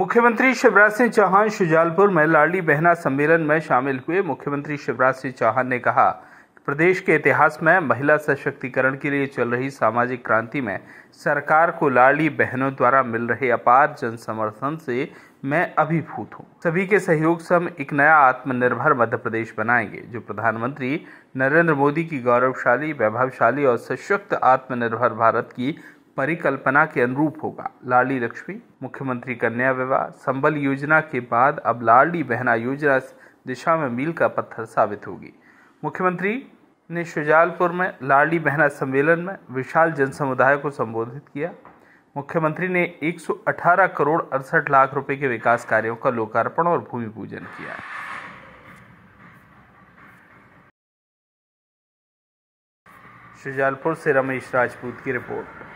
मुख्यमंत्री शिवराज सिंह चौहान शुजालपुर में लाडली बहना सम्मेलन में शामिल हुए मुख्यमंत्री शिवराज सिंह चौहान ने कहा प्रदेश के इतिहास में महिला सशक्तिकरण के लिए चल रही सामाजिक क्रांति में सरकार को लाडली बहनों द्वारा मिल रहे अपार जन समर्थन से मैं अभिभूत हूँ सभी के सहयोग से हम एक नया आत्मनिर्भर मध्य प्रदेश बनाएंगे जो प्रधानमंत्री नरेंद्र मोदी की गौरवशाली वैभवशाली और सशक्त आत्मनिर्भर भारत की परिकल्पना के अनुरूप होगा लाडली लक्ष्मी मुख्यमंत्री कन्या विवाह संबल योजना के बाद अब लाडली बहना योजना दिशा में मील का पत्थर साबित होगी मुख्यमंत्री ने शुजालपुर में लाडली बहना सम्मेलन में विशाल जनसमुदाय को संबोधित किया मुख्यमंत्री ने 118 करोड़ अड़सठ लाख रुपए के विकास कार्यों का लोकार्पण और भूमि पूजन किया शुजालपुर से रमेश राजपूत की रिपोर्ट